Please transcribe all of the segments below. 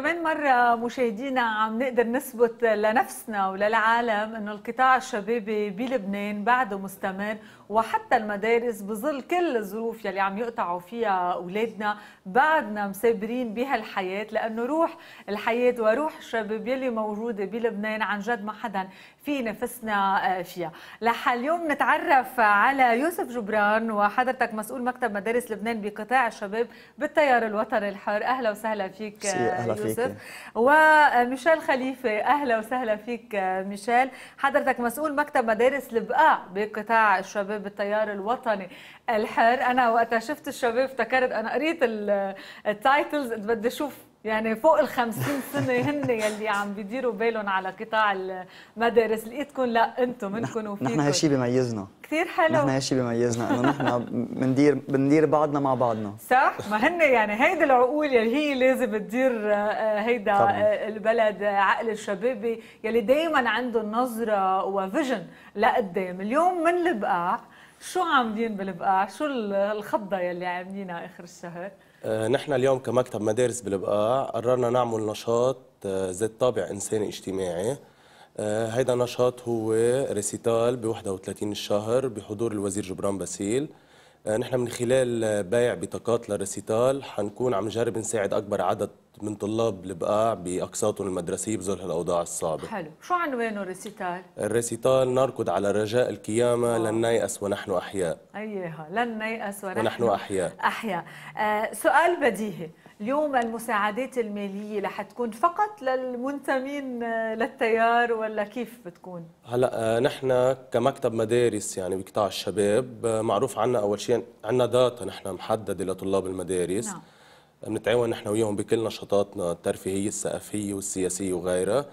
recommend مرة مشاهدينا عم نقدر نثبت لنفسنا وللعالم أنه القطاع الشبابي بلبنان بعده مستمر وحتى المدارس بظل كل الظروف يلي عم يقطعوا فيها أولادنا بعدنا مسابرين بهالحياة لأنه روح الحياة وروح الشباب يلي موجودة بلبنان عن جد ما حدا في نفسنا آه، فيها لح اليوم نتعرف على يوسف جبران وحضرتك مسؤول مكتب مدارس لبنان بقطاع الشباب بالتيار الوطني الحر أهلا وسهلا فيك أهلا آه، يوسف فيك. وميشيل خليفه اهلا وسهلا فيك ميشيل حضرتك مسؤول مكتب مدارس البقاع بقطاع الشباب التيار الوطني الحر انا وقتها شفت الشباب افتكرت انا قريت التايتلز بدي اشوف يعني فوق ال 50 سنه هن يلي عم بيديروا بالهم على قطاع المدارس لقيتكم لا انتم منكم وفيكم نحن هالشيء بيميزنا كثير حلو نحن هالشيء بيميزنا انه نحن بندير بندير بعضنا مع بعضنا صح ما هن يعني هيدي العقول يلي هي لازم تدير آه، آه، هيدا آه، طبعا. البلد عقل الشباب يلي دائما عندهم نظره وفيجن لقدام اليوم من البقاع شو عاملين بالبقاع شو الخضه يلي عاملينها اخر الشهر آه، نحن اليوم كمكتب مدارس بالبقاع قررنا نعمل نشاط آه، ذات طابع انساني اجتماعي آه، هيدا النشاط هو ريسيتال ب 31 الشهر بحضور الوزير جبران باسيل آه، نحن من خلال بيع بطاقات للريسيتال حنكون عم نجرب نساعد اكبر عدد من طلاب البقاع باقساطهم المدرسيه بظل هالاوضاع الصعبه. حلو، شو عنوانه الريسيتال؟ الريسيتال نركض على رجاء القيامه آه. لن نيأس ونحن احياء. ايها لن نيأس ونحن, ونحن احياء. احياء. آه سؤال بديهي، اليوم المساعدات الماليه رح تكون فقط للمنتمين آه، للتيار ولا كيف بتكون؟ هلا آه، نحن كمكتب مدارس يعني بقطاع الشباب آه، معروف عنا اول شيء عنا داتا نحن محدده لطلاب المدارس نعم. بنتعاون نحن وياهم بكل نشاطاتنا الترفيهيه الثقافيه والسياسيه وغيرها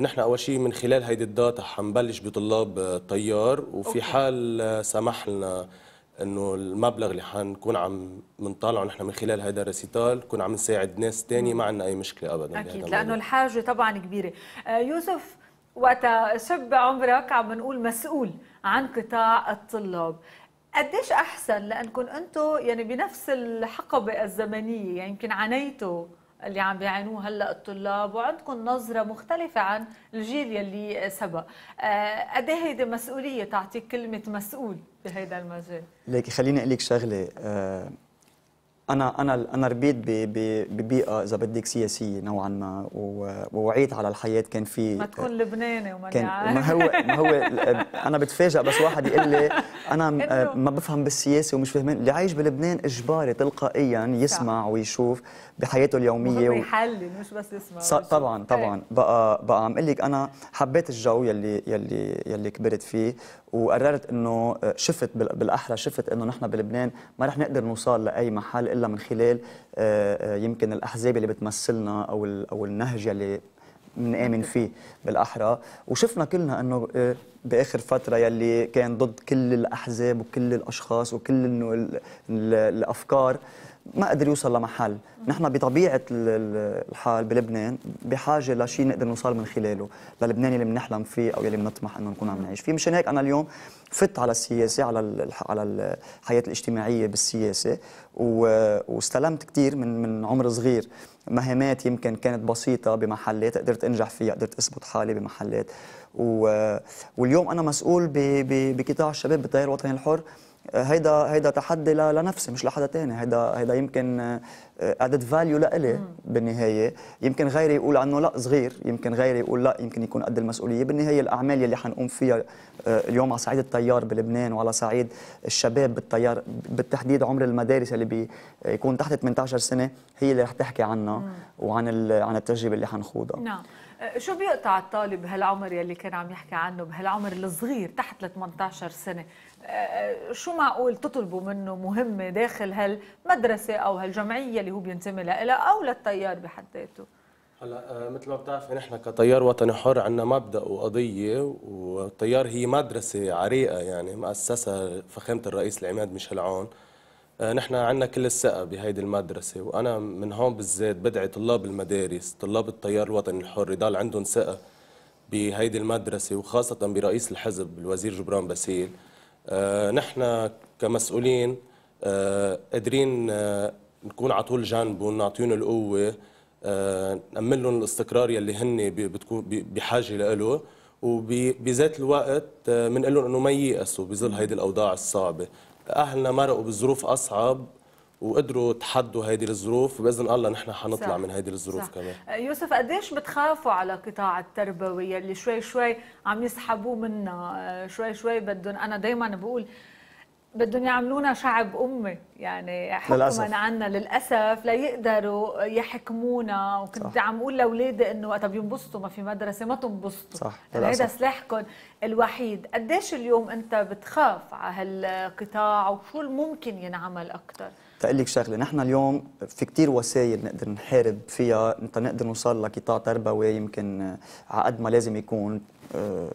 نحن اول شيء من خلال هيدي الداتا حنبلش بطلاب التيار وفي أوكي. حال سمح لنا انه المبلغ اللي حنكون عم بنطالعه نحن من خلال هذا الريسيتال كون عم نساعد ناس ثانيه ما عندنا اي مشكله ابدا اكيد لانه الحاجه طبعا كبيره آه، يوسف وقت شب عمرك عم نقول مسؤول عن قطاع الطلاب قديش احسن لانكم انتم يعني بنفس الحقبه الزمنيه يعني يمكن عانيتوا اللي عم بيعانوه هلا الطلاب وعندكم نظره مختلفه عن الجيل يلي سبق آه، قد ايه هيدي مسؤوليه تعطيك كلمه مسؤول بهيدا المجال ليك خليني اقول لك شغله آه، انا انا انا ربيت ببيئه اذا بدك سياسيه نوعا ما ووعيت على الحياه كان في ما تكون لبناني وما كان ما هو ما هو انا بتفاجئ بس واحد يقول لي انا آه، ما بفهم بالسياسه ومش فاهمين اللي عايش بلبنان اجباري تلقائيا يسمع ويشوف بحياته اليوميه ويحلل مش بس يسمع طبعا طبعا إيه. بقى بقى عم اقول لك انا حبيت الجو يلي يلي يلي كبرت فيه وقررت انه آه، شفت بالاحرى شفت انه نحن بلبنان ما رح نقدر نوصل لاي محل الا من خلال آه، آه، يمكن الاحزاب اللي بتمثلنا او او النهج اللي بنآمن فيه بالاحرى وشفنا كلنا انه باخر فتره يلي كان ضد كل الاحزاب وكل الاشخاص وكل الافكار ما قدر يوصل لمحل نحن بطبيعه الحال بلبنان بحاجه لشيء نقدر نوصل من خلاله للبنان اللي بنحلم فيه او اللي بنطمح انه نكون عم نعيش فيه مشان هيك انا اليوم فت على السياسه على على الحياه الاجتماعيه بالسياسه واستلمت كثير من من عمر صغير مهامات يمكن كانت بسيطه بمحلات قدرت انجح فيها قدرت اثبت حالي بمحلات و... واليوم انا مسؤول بقطاع الشباب بالتيار الوطني الحر هيدا هيدا تحدي لنفسي مش لحدا تاني هيدا هيدا يمكن ادد آه، فاليو لإلي بالنهايه يمكن غيري يقول عنه لا صغير يمكن غيري يقول لا يمكن يكون قد المسؤوليه بالنهايه الاعمال يلي حنقوم فيها آه، اليوم على صعيد التيار بلبنان وعلى صعيد الشباب بالتيار بالتحديد عمر المدارس اللي بيكون تحت 18 سنه هي اللي رح تحكي عنها وعن عن التجربه اللي حنخوضها نعم آه، شو بيقطع الطالب بهالعمر يلي كان عم يحكي عنه بهالعمر الصغير تحت 18 سنه شو معقول تطلبوا منه مهمه داخل هالمدرسه او هالجمعيه اللي هو بينتمي لها او للتيار بحد ذاته هلا آه، مثل ما بتعرفي نحن كتيار وطني حر عندنا مبدا وقضيه والتيار هي مدرسه عريقه يعني مؤسسها فخامه الرئيس العماد ميشيل عون آه، نحن عندنا كل الثقه بهيدي المدرسه وانا من هون بالذات بدعي طلاب المدارس طلاب التيار الوطني الحر يضل عندهم ثقه بهيدي المدرسه وخاصه برئيس الحزب الوزير جبران باسيل آه، نحن كمسؤولين آه، قادرين آه، نكون على طول جنبهم نعطيهم القوه نأمن لهم الاستقرار يلي هن بتكون بحاجه لإله وبذات الوقت بنقول لهم انه ما ييأسوا بظل هيدي الاوضاع الصعبه اهلنا مرقوا بظروف اصعب وقدروا تحدوا هذه الظروف وباذن الله نحن حنطلع صح. من هذه الظروف صح. كمان آه، يوسف قديش بتخافوا على قطاع التربوي اللي شوي شوي عم يسحبوه منا آه، شوي شوي بدهم انا دائما بقول بدهم يعملونا شعب امي يعني حكما عنا للاسف ليقدروا يحكمونا وكنت صح. عم اقول لاولادي انه وقتها بينبسطوا ما في مدرسه ما تنبسطوا صح يعني هذا سلاحكم الوحيد قديش اليوم انت بتخاف على هالقطاع وشو الممكن ينعمل اكثر فقال لك شغله نحن اليوم في كثير وسائل نقدر نحارب فيها انت نقدر نوصل لقطاع تربوي يمكن آه، على قد ما لازم يكون آه،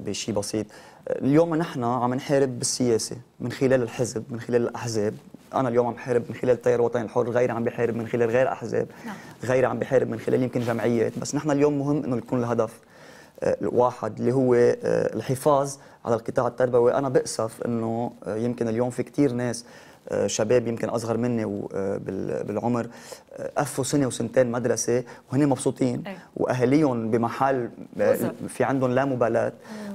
بشيء بسيط اليوم نحن عم نحارب بالسياسه من خلال الحزب من خلال الاحزاب انا اليوم عم بحارب من خلال التيار الوطني الحر غيري عم بحارب من خلال غير احزاب نعم. غيري عم بحارب من خلال يمكن جمعيات بس نحن اليوم مهم انه يكون الهدف آه، الواحد اللي هو الحفاظ على القطاع التربوي انا بأسف انه يمكن اليوم في كثير ناس آه، شباب يمكن اصغر مني آه، بالعمر قفوا آه، سنه وسنتين مدرسه وهن مبسوطين إيه. واهاليهم بمحل في عندهم لا مبالاه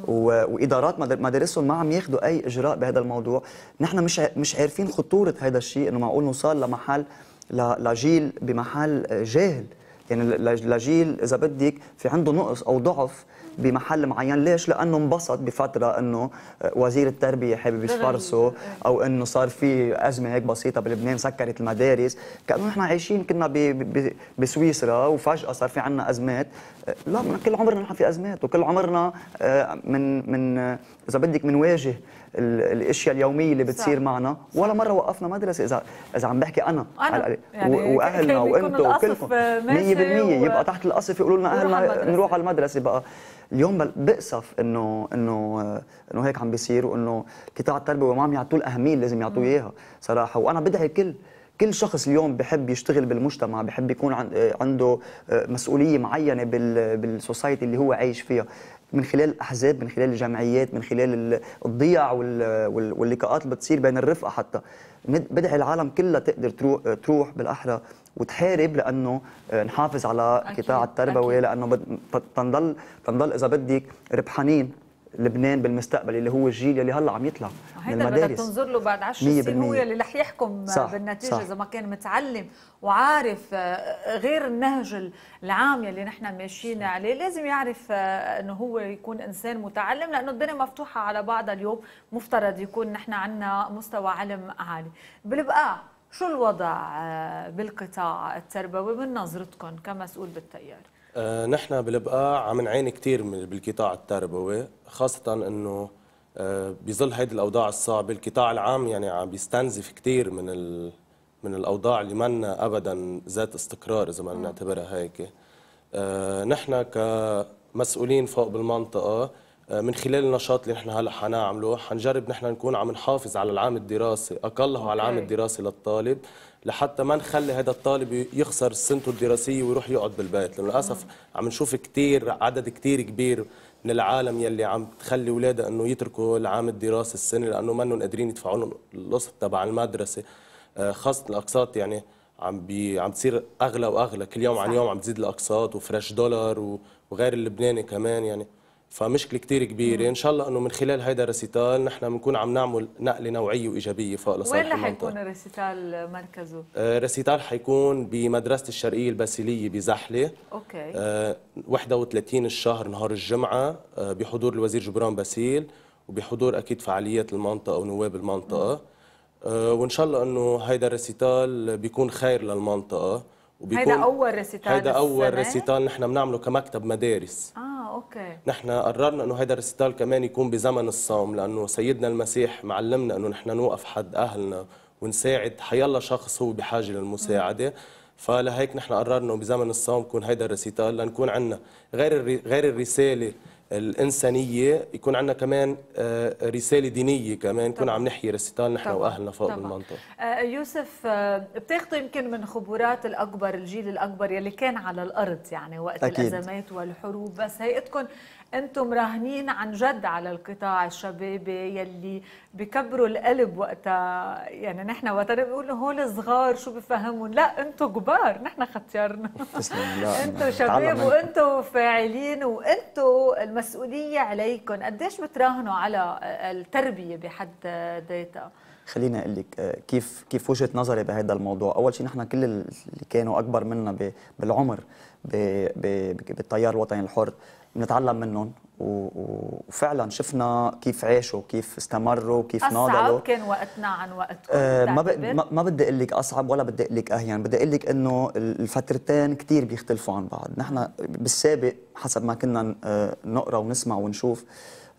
وادارات مدارسهم ما عم ياخذوا اي اجراء بهذا الموضوع نحن مش مش عارفين خطوره هذا الشيء انه معقول نوصل لمحل لجيل بمحل جاهل يعني لجيل اذا بدك في عنده نقص او ضعف بمحل معين ليش لانه انبسط بفتره انه آه، وزير التربيه حابب يفرسه او انه صار في ازمه هيك بسيطه بلبنان سكرت المدارس كانه نحن عايشين كنا ب... ب... بسويسرا وفجاه صار في عنا ازمات آه، لا كل عمرنا نحن في ازمات وكل عمرنا آه، من من اذا بدك واجه الاشياء اليوميه اللي بتصير صح. معنا ولا مره وقفنا مدرسه اذا اذا عم بحكي انا, أنا. يعني واهلنا وانتم وكلكم 100% و... يبقى تحت القصف يقولوا لنا اهلنا نروح على المدرسه بقى اليوم بأسف انه انه انه هيك عم بيصير وانه قطاع التربيه ما عم يعطوه الاهميه اللي لازم يعطوه اياها صراحه وانا بدعي كل كل شخص اليوم بحب يشتغل بالمجتمع بحب يكون عنده آه، مسؤوليه معينه بالسوسايتي اللي هو عايش فيها من خلال الاحزاب من خلال الجمعيات من خلال الضياع واللقاءات اللي بتصير بين الرفقه حتى بدعي العالم كلها تقدر تروح تروح بالاحرى وتحارب لانه آه، نحافظ على قطاع التربوي لانه تنضل تنضل اذا بدك ربحانين لبنان بالمستقبل اللي هو الجيل اللي هلا عم يطلع من المدارس بدك تنظر له بعد 10 سنين هو اللي رح يحكم صح بالنتيجه اذا ما كان متعلم وعارف آه، غير النهج العام يلي نحن ماشيين عليه لازم يعرف آه، انه هو يكون انسان متعلم لانه الدنيا مفتوحه على بعضها اليوم مفترض يكون نحن عندنا مستوى علم عالي بالبقاع شو الوضع آه، بالقطاع التربوي من نظرتكم كمسؤول بالتيار آه، نحن بالبقاع عم نعاني كثير بالقطاع التربوي خاصه انه آه، بظل هيدي الاوضاع الصعبه القطاع العام يعني عم بيستنزف كثير من ال... من الاوضاع اللي منا ابدا ذات استقرار اذا ما نعم. نعتبرها هيك آه، نحن كمسؤولين فوق بالمنطقه من خلال النشاط اللي نحن هلا حنعمله حنجرب نحن نكون عم نحافظ على العام الدراسي اقله على العام الدراسي للطالب لحتى ما نخلي هذا الطالب يخسر سنته الدراسيه ويروح يقعد بالبيت لانه للاسف عم نشوف كثير عدد كثير كبير من العالم يلي عم تخلي اولادها انه يتركوا العام الدراسي السنه لانه منهم قادرين يدفعوا لهم القسط تبع المدرسه آه، خاصه الاقساط يعني عم بي عم تصير اغلى واغلى كل يوم عن يوم عم تزيد الاقساط وفريش دولار وغير اللبناني كمان يعني فمشكله كتير كبيره ان شاء الله انه من خلال هيدا الرسيتال نحن بنكون عم نعمل نقله نوعيه وايجابيه فوق لصالح وين رح يكون مركزه؟ آه، الرسيتال حيكون بمدرسه الشرقيه الباسيليه بزحله اوكي 31 آه، الشهر نهار الجمعه آه، بحضور الوزير جبران باسيل وبحضور اكيد فعاليات المنطقه ونواب المنطقه وان شاء الله انه هيدا الرسيتال بيكون خير للمنطقه وبيكون هيدا اول رسيتال هيدا اول رسيتال نحن بنعمله كمكتب مدارس آه. اوكي نحن قررنا انه هذا الريستال كمان يكون بزمن الصوم لانه سيدنا المسيح معلمنا انه نحن نوقف حد اهلنا ونساعد حيلا شخص هو بحاجه للمساعده فلهيك نحن قررنا بزمن الصوم يكون هيدا الريسيتال لنكون عندنا غير غير الرساله الانسانيه يكون عندنا كمان آه، رساله دينيه كمان نكون عم نحيي رسالة نحن واهلنا فوق طبعا. المنطقه آه، يوسف آه، بتاخذوا يمكن من خبرات الاكبر الجيل الاكبر يلي كان على الارض يعني وقت أكيد. الازمات والحروب بس هيئتكم انتم راهنين عن جد على القطاع الشبابي يلي بكبروا القلب وقتها يعني نحن وقتها بنقول هول صغار شو بفهموا لا انتم كبار نحن ختيارنا انتم شباب وانتم فاعلين وانتم المسؤوليه عليكم قديش بتراهنوا على التربيه بحد ذاتها خليني اقول لك آه، كيف كيف وجهه نظري بهذا الموضوع اول شيء نحن كل اللي كانوا اكبر منا بالعمر بالتيار الوطني الحر بنتعلم منهم وفعلا شفنا كيف عاشوا كيف استمروا كيف أصعب ناضلوا أصعب كان وقتنا عن وقتكم آه ما, ب... ما بدي أقول لك أصعب ولا بدي أقول لك أهين بدي أقول لك إنه الفترتين كثير بيختلفوا عن بعض نحن بالسابق حسب ما كنا آه، نقرأ ونسمع ونشوف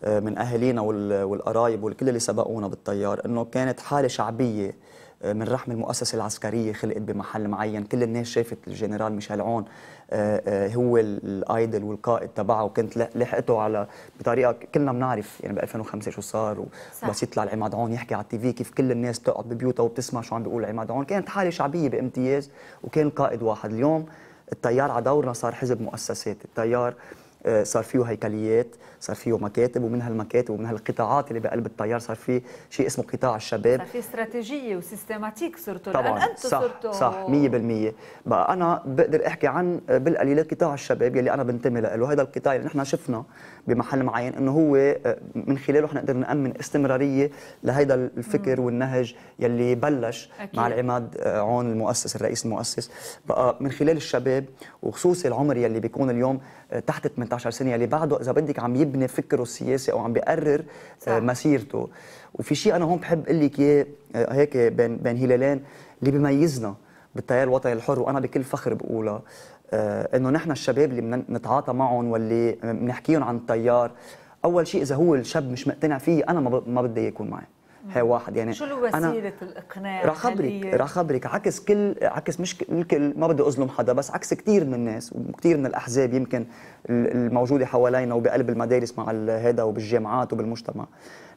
آه، من اهالينا والقرايب والكل اللي سبقونا بالتيار انه كانت حاله شعبيه آه، من رحم المؤسسة العسكرية خلقت بمحل معين كل الناس شافت الجنرال ميشيل عون آه، هو الايدل والقائد تبعه وكنت لحقته على بطريقة كلنا بنعرف يعني ب 2005 شو صار بس يطلع العماد عون يحكي على التي في كيف كل الناس تقعد ببيوتها وبتسمع شو عم بيقول العماد عون كانت حالة شعبية بامتياز وكان قائد واحد اليوم التيار على دورنا صار حزب مؤسسات التيار آه، صار فيه هيكليات صار فيه مكاتب ومن هالمكاتب ومن هالقطاعات اللي بقلب التيار صار فيه شيء اسمه قطاع الشباب صار في استراتيجيه وسيستماتيك صرتوا طبعا انتم صح صرتوا صح 100% بقى انا بقدر احكي عن بالقليل قطاع الشباب يلي انا بنتمي له هذا القطاع اللي نحن شفنا بمحل معين انه هو آه، من خلاله نحن نقدر نامن استمراريه لهذا الفكر مم. والنهج يلي بلش أكيد. مع العماد آه، عون المؤسس الرئيس المؤسس بقى من خلال الشباب وخصوصي العمر يلي بيكون اليوم تحت 18 18 سنه اللي بعده اذا بدك عم يبني فكره السياسي او عم بيقرر آه، صح. مسيرته وفي شيء انا هون بحب اقول لك اياه آه، هيك بين بين هلالين اللي بيميزنا بالتيار الوطني الحر وانا بكل فخر بقولها آه، انه نحن الشباب اللي بنتعاطى معهم واللي بنحكيهم عن التيار اول شيء اذا هو الشاب مش مقتنع فيه انا ما بدي يكون معي هي واحد يعني شو وسيله الاقناع رح خبرك رح خبرك عكس كل عكس مش الكل ما بدي اظلم حدا بس عكس كثير من الناس وكثير من الاحزاب يمكن الموجوده حوالينا وبقلب المدارس مع هذا وبالجامعات وبالمجتمع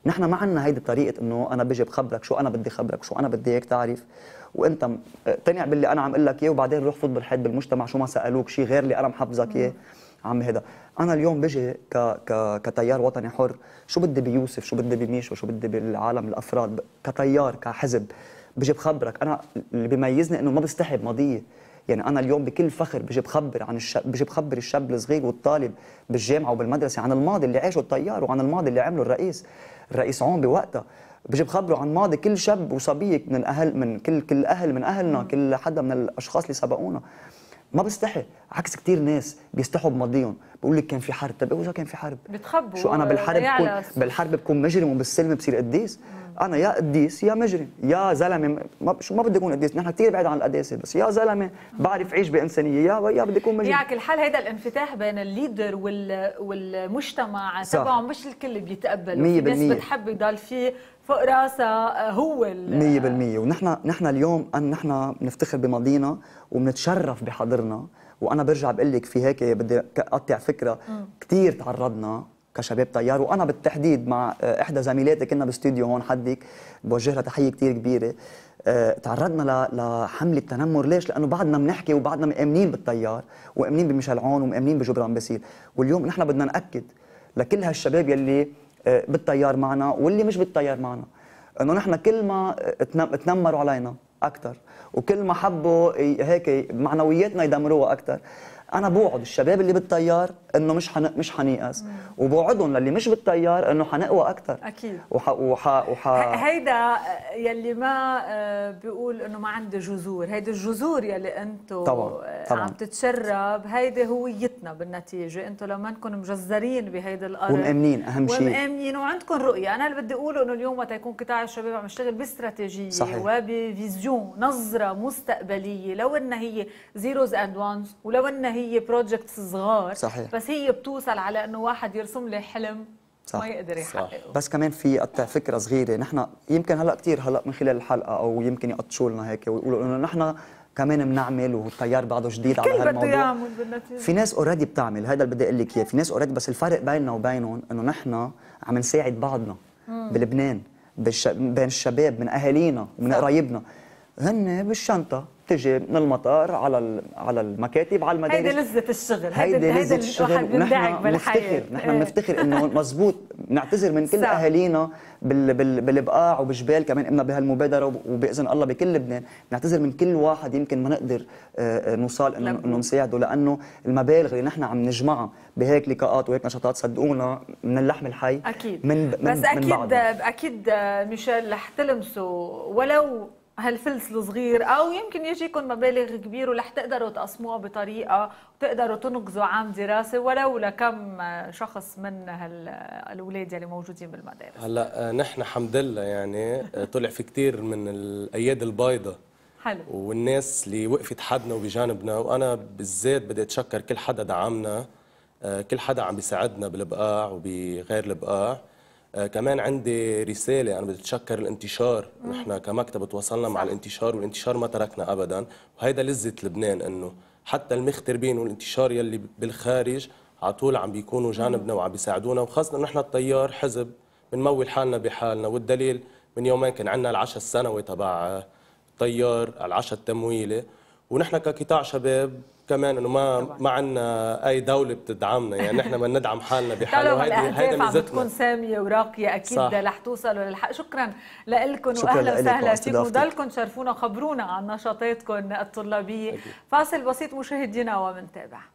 نحن ما عندنا هيدي الطريقه انه انا بجي بخبرك شو انا بدي خبرك شو انا بدي اياك تعرف وانت اقتنع باللي انا عم اقول لك اياه وبعدين روح فوت بالحيط بالمجتمع شو ما سالوك شيء غير اللي انا محفظك اياه عم هذا انا اليوم بجي ك ك كتيار وطني حر شو بدي بيوسف شو بدي بميشو شو بدي بالعالم الافراد كتيار كحزب بجي بخبرك انا اللي بيميزني انه ما بستحي بماضيه يعني انا اليوم بكل فخر بجي بخبر عن الشاب بجي بخبر الشاب الصغير والطالب بالجامعه وبالمدرسه عن الماضي اللي عاشه التيار وعن الماضي اللي عمله الرئيس الرئيس عون بوقتها بجي بخبره عن ماضي كل شاب وصبيه من الاهل من كل كل اهل من اهلنا كل حدا من الاشخاص اللي سبقونا ما بستحي عكس كتير ناس بيستحوا بماضيهم بقول لك كان في حرب طب إيه اذا كان في حرب بتخبوا شو انا بالحرب بكون بالحرب بكون مجرم وبالسلم بصير قديس انا يا قديس يا مجرم يا زلمه ما شو ما بدي اكون قديس نحن كثير بعيد عن القداسه بس يا زلمه بعرف عيش بانسانيه يا يا بدي اكون مجرم يعني الحال هذا الانفتاح بين الليدر وال... والمجتمع تبعه مش الكل بيتقبله في ناس بتحب يضل فيه فوق راسه آه، هو 100% ونحن نحن اليوم ان نحن بنفتخر بماضينا وبنتشرف بحاضرنا وانا برجع بقول لك في هيك بدي اقطع فكره كثير تعرضنا كشباب طيار وانا بالتحديد مع آه، احدى زميلاتي كنا باستوديو هون حدك بوجه لها تحيه كثير كبيره آه، تعرضنا لحملة تنمر ليش؟ لأنه بعدنا بنحكي وبعدنا مآمنين بالتيار ومآمنين بميشيل عون ومآمنين بجبران باسيل واليوم نحن بدنا نأكد لكل هالشباب يلي آه، بالتيار معنا واللي مش بالتيار معنا انه نحن كل ما تنمروا علينا اكثر وكل ما حبوا هيك معنوياتنا يدمروها اكثر انا بوعد الشباب اللي بالتيار انه مش حن... مش حنيأس وبوعدهم للي مش بالتيار انه حنقوى اكثر اكيد وح... وح... وح... هيدا يلي ما آه، بيقول انه ما عنده جذور هيدا الجذور يلي انتم طبعا. آه، طبعا. عم تتشرب هيدا هويتنا بالنتيجه انتم لما نكون مجزرين بهيدا الارض ومآمنين اهم شيء ومآمنين وعندكم رؤيه انا اللي بدي اقوله انه اليوم وقت يكون قطاع الشباب عم يشتغل باستراتيجيه صحيح. وبفيزيون نظره مستقبليه لو انها هي زيروز اند وانز ولو انها هي هي بروجكتس صغار صحيح. بس هي بتوصل على انه واحد يرسم لي حلم صح. ما يقدر يحققه بس كمان في قطع فكره صغيره نحن يمكن هلا كثير هلا من خلال الحلقه او يمكن يقطشوا لنا هيك ويقولوا انه نحن كمان بنعمل والتيار بعده جديد على هالموضوع يعمل بالنتيجة. في ناس اوريدي بتعمل هذا اللي بدي اقول لك اياه في ناس اوريدي بس الفرق بيننا وبينهم انه نحن عم نساعد بعضنا مم. بلبنان بالش... بين الشباب من اهالينا ومن قرايبنا هن بالشنطه تجي من المطار على على المكاتب على المدارس هيدي لذة الشغل هيدي لذة الشغل نحن بنفتخر نحن إيه. بنفتخر انه مزبوط بنعتذر من كل اهالينا بال بال بالبقاع وبجبال كمان قمنا بهالمبادره وباذن الله بكل لبنان بنعتذر من كل واحد يمكن ما نقدر آه، آه، نوصل انه نعم. انه نساعده لانه المبالغ اللي نحن عم نجمعها بهيك لقاءات وهيك نشاطات صدقونا من اللحم الحي اكيد من, من اكيد من اكيد آه، ميشيل رح تلمسوا ولو هالفلس الصغير او يمكن يجيكم مبالغ كبيره ورح تقدروا تقسموها بطريقه وتقدروا تنقذوا عام دراسه ولو لكم شخص من هالاولاد اللي موجودين بالمدارس هلا آه، نحن الحمد لله يعني آه، طلع في كثير من الاياد البيضاء حلو والناس اللي وقفت حدنا وبجانبنا وانا بالذات بدي اتشكر كل حدا دعمنا آه، كل حدا عم بيساعدنا بالبقاع وبغير البقاع آه كمان عندي رسالة أنا يعني بدي أتشكر الانتشار نحن كمكتب تواصلنا مع الانتشار والانتشار ما تركنا أبدا وهيدا لذة لبنان أنه حتى المغتربين والانتشار يلي بالخارج على طول عم بيكونوا جانبنا وعم بيساعدونا وخاصة نحن التيار حزب بنمول حالنا بحالنا والدليل من يومين كان عندنا العشاء السنوي تبع آه، التيار العشاء التمويلي ونحن كقطاع شباب كمان انه ما ما عندنا اي دوله بتدعمنا يعني نحن ما ندعم حالنا بحالنا وهيدي هيدا ميزتنا تكون ساميه وراقيه اكيد رح توصلوا للحق شكرا لكم واهلا وسهلا فيكم ضلكم تشرفونا خبرونا عن نشاطاتكم الطلابيه أكيد. فاصل بسيط مشاهدينا ومنتابع